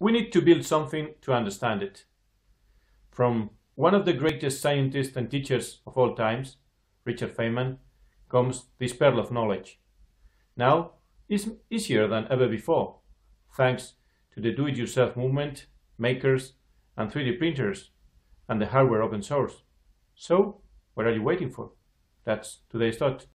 We need to build something to understand it. From one of the greatest scientists and teachers of all times, Richard Feynman, comes this pearl of knowledge. Now, it's easier than ever before, thanks to the do-it-yourself movement, makers, and 3D printers, and the hardware open source. So, what are you waiting for? That's today's thought.